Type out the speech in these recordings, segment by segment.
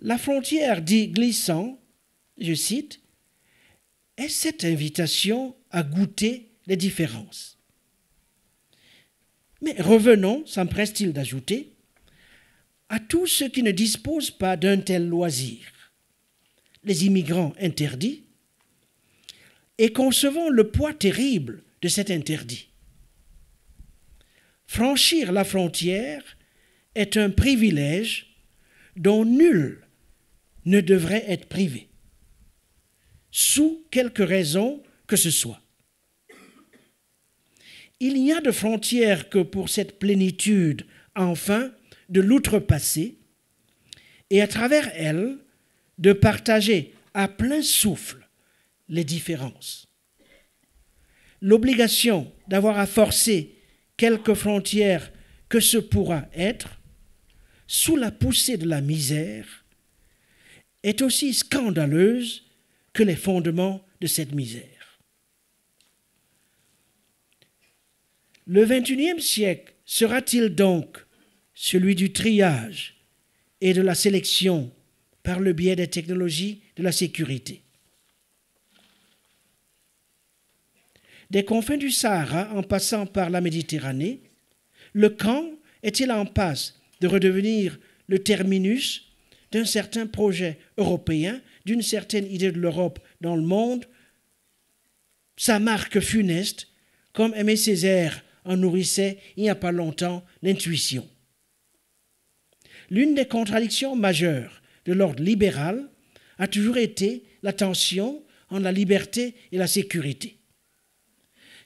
La frontière dit glissant, je cite, est cette invitation à goûter les différences. Mais revenons, s'empresse-t-il d'ajouter, à tous ceux qui ne disposent pas d'un tel loisir, les immigrants interdits, et concevant le poids terrible de cet interdit. Franchir la frontière est un privilège dont nul ne devrait être privé, sous quelque raison que ce soit. Il n'y a de frontière que pour cette plénitude, enfin, de l'outrepasser, et à travers elle, de partager à plein souffle les différences. L'obligation d'avoir à forcer quelques frontières que ce pourra être, sous la poussée de la misère, est aussi scandaleuse que les fondements de cette misère. Le 21e siècle sera-t-il donc celui du triage et de la sélection par le biais des technologies de la sécurité Des confins du Sahara en passant par la Méditerranée, le camp est-il en passe de redevenir le terminus d'un certain projet européen, d'une certaine idée de l'Europe dans le monde, sa marque funeste, comme Aimé Césaire en nourrissait il n'y a pas longtemps l'intuition. L'une des contradictions majeures de l'ordre libéral a toujours été la tension entre la liberté et la sécurité.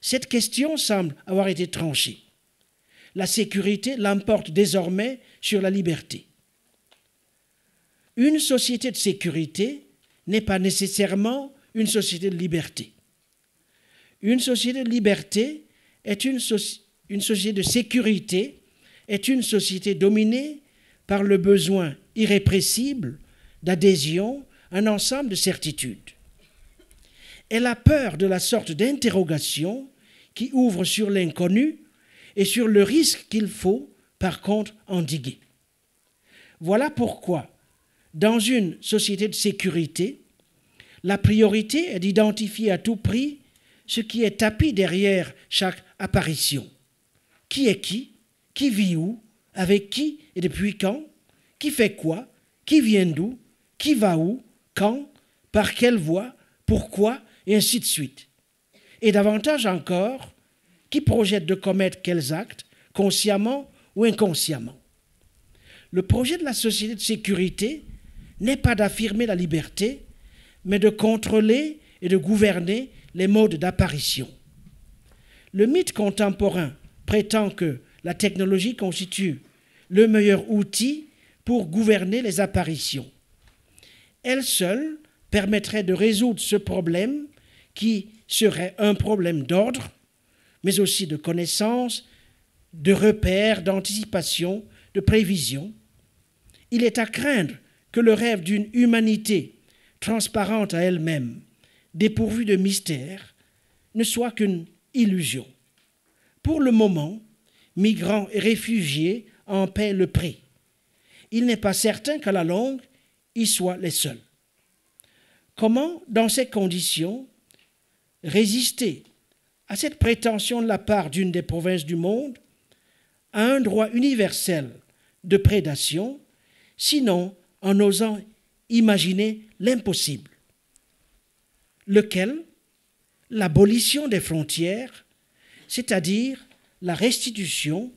Cette question semble avoir été tranchée. La sécurité l'emporte désormais sur la liberté une société de sécurité n'est pas nécessairement une société de liberté. Une société de liberté est une, société de sécurité, est une société dominée par le besoin irrépressible d'adhésion à un ensemble de certitudes. Elle a peur de la sorte d'interrogation qui ouvre sur l'inconnu et sur le risque qu'il faut, par contre, endiguer. Voilà pourquoi dans une société de sécurité, la priorité est d'identifier à tout prix ce qui est tapis derrière chaque apparition. Qui est qui Qui vit où Avec qui et depuis quand Qui fait quoi Qui vient d'où Qui va où Quand Par quelle voie Pourquoi Et ainsi de suite. Et davantage encore, qui projette de commettre quels actes, consciemment ou inconsciemment. Le projet de la société de sécurité n'est pas d'affirmer la liberté, mais de contrôler et de gouverner les modes d'apparition. Le mythe contemporain prétend que la technologie constitue le meilleur outil pour gouverner les apparitions. Elle seule permettrait de résoudre ce problème qui serait un problème d'ordre, mais aussi de connaissance, de repères, d'anticipation, de prévision. Il est à craindre que le rêve d'une humanité transparente à elle-même, dépourvue de mystères, ne soit qu'une illusion. Pour le moment, migrants et réfugiés en paient le prix. Il n'est pas certain qu'à la longue, ils soient les seuls. Comment, dans ces conditions, résister à cette prétention de la part d'une des provinces du monde à un droit universel de prédation, sinon en osant imaginer l'impossible, lequel, l'abolition des frontières, c'est-à-dire la restitution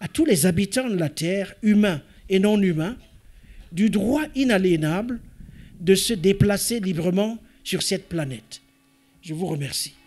à tous les habitants de la Terre, humains et non humains, du droit inaliénable de se déplacer librement sur cette planète. Je vous remercie.